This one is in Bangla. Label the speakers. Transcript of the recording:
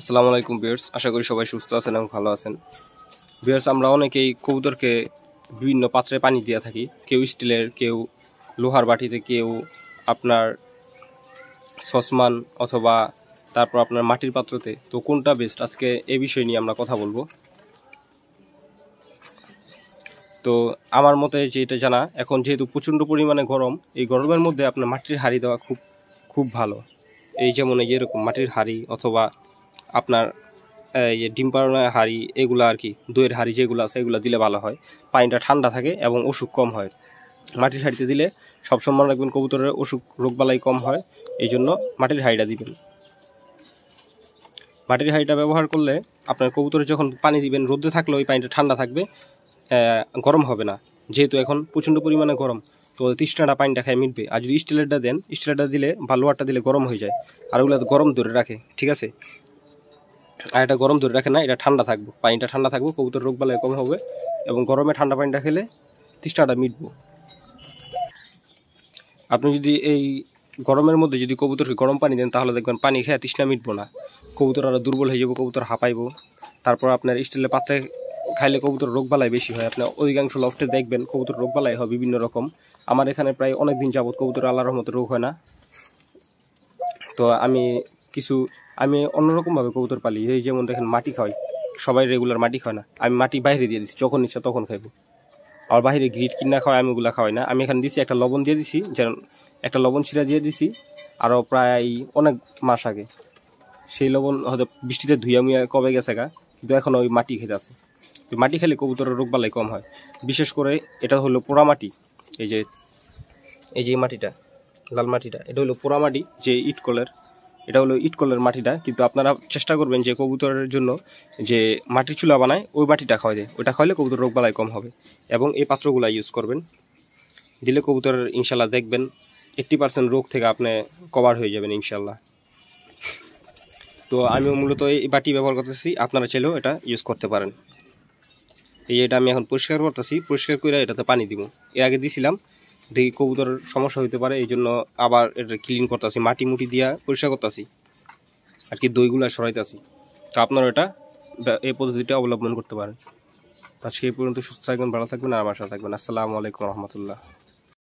Speaker 1: আসসালামু আলাইকুম বিয়ার্স আশা করি সবাই সুস্থ আছেন এবং ভালো আছেন বিয়ার্স আমরা অনেকেই কবুতরকে বিভিন্ন পাত্রে পানি দিয়ে থাকি কেউ স্টিলের কেউ লোহার বাটিতে কেউ আপনার সসমান অথবা তারপর আপনার মাটির পাত্রতে তো কোনটা বেস্ট আজকে এ বিষয় নিয়ে আমরা কথা বলবো তো আমার মতে যেটা জানা এখন যেহেতু প্রচণ্ড পরিমাণে গরম এই গরমের মধ্যে আপনার মাটির হাড়ি দেওয়া খুব খুব ভালো এই যেমন এই যেরকম মাটির হাড়ি অথবা আপনার এই যে ডিম পাড়ানোর হাঁড়ি এগুলো আর কি দইয়ের হাঁড়ি যেগুলো আছে এগুলো দিলে ভালো হয় পানিটা ঠান্ডা থাকে এবং অসুখ কম হয় মাটির হাঁড়িতে দিলে সবসময় মনে রাখবেন কবুতরের অসুখ রোগবালাই কম হয় এই জন্য মাটির হাঁড়িটা দিবেন মাটির হাঁড়িটা ব্যবহার করলে আপনার কবুতরে যখন পানি দিবেন রোদে থাকলে ওই পানিটা ঠান্ডা থাকবে গরম হবে না যেহেতু এখন প্রচণ্ড পরিমাণে গরম তো তৃষ্ণাটা পানিটা খায় মিটবে আর যদি স্টিলেরটা দেন স্টিলেরটা দিলে বা লোয়ারটা দিলে গরম হয়ে যায় আর ওগুলো গরম ধরে রাখে ঠিক আছে আর এটা গরম ধরে রাখে না এটা ঠান্ডা থাকবো পানিটা ঠান্ডা থাকবো কবুতর রোগ বালায় কম হবে এবং গরমে ঠান্ডা পানিটা খেলে তৃষ্ণাটা মিটবো আপনি যদি এই গরমের মধ্যে যদি কবুতরকে গরম পানি দেন তাহলে দেখবেন পানি খেয়ে তৃষ্ণা মিটবো না কবুতর আরও দুর্বল হয়ে যাবো কবুতর হাঁপাইবো তারপর আপনার স্টিলের পাত্রে খাইলে কবুতর রোগ বালাই বেশি হয় আপনার অধিকাংশ লফটে দেখবেন কবুতর রোগবালাই হয় বিভিন্ন রকম আমার এখানে প্রায় অনেক দিন যাবত কবুতর আল্লাহর মতো রোগ হয় না তো আমি কিছু আমি অন্যরকমভাবে কবুতর পালি এই যেমন দেখেন মাটি খাওয়াই সবাই রেগুলার মাটি খায় না আমি মাটি বাইরে দিয়ে দিচ্ছি যখন ইচ্ছা তখন খাইব আর বাইরে গ্রিট কিনা খাওয়াই আমি ওগুলো খাওয়াই না আমি এখানে দিছি একটা লবণ দিয়ে দিছি যেমন একটা লবণ ছিঁড়া দিয়ে দিছি আরও প্রায় অনেক মাস আগে সেই লবণ হয়তো বৃষ্টিতে ধুইয়া মুইয়া কবে গেছে গা কিন্তু এখন ওই মাটি খেতে আছে মাটি খেলে কবুতরের রোগ বালাই কম হয় বিশেষ করে এটা হলো পোড়া মাটি এই যে এই যে মাটিটা লাল মাটিটা এটা হলো পোড়া মাটি যে ইট কলের এটা হলো ইটকলের মাটিটা কিন্তু আপনারা চেষ্টা করবেন যে কবুতরের জন্য যে মাটির চুলা বানায় ওই মাটিটা খাওয়া যায় ওটা খাওয়ালে কবুতর রোগ বালাই কম হবে এবং এই পাত্রগুলো ইউজ করবেন দিলে কবুতর ইনশাল্লাহ দেখবেন এইট্টি পার্সেন্ট রোগ থেকে আপনি কভার হয়ে যাবেন ইনশাল্লাহ তো আমি মূলত এই বাটি ব্যবহার করতেছি আপনারা চাইলেও এটা ইউজ করতে পারেন এই এটা আমি এখন পরিষ্কার করতেছি পরিষ্কার করে এটাতে পানি দিব এর আগে দিছিলাম দেখি কবুতর সমস্যা হইতে পারে এই জন্য আবার এটা ক্লিন করতেছি মাটি মুটি দিয়া পরিষ্কার করতেছি আর কি দইগুলা সরাইতেছি তো আপনারা এটা এই পদ্ধতিটা অবলম্বন করতে পারেন তা সেই পর্যন্ত সুস্থ থাকবেন ভালো থাকবেন আর আমার সাথে থাকবেন আসসালামু আলাইকুম রহমতুল্লাহ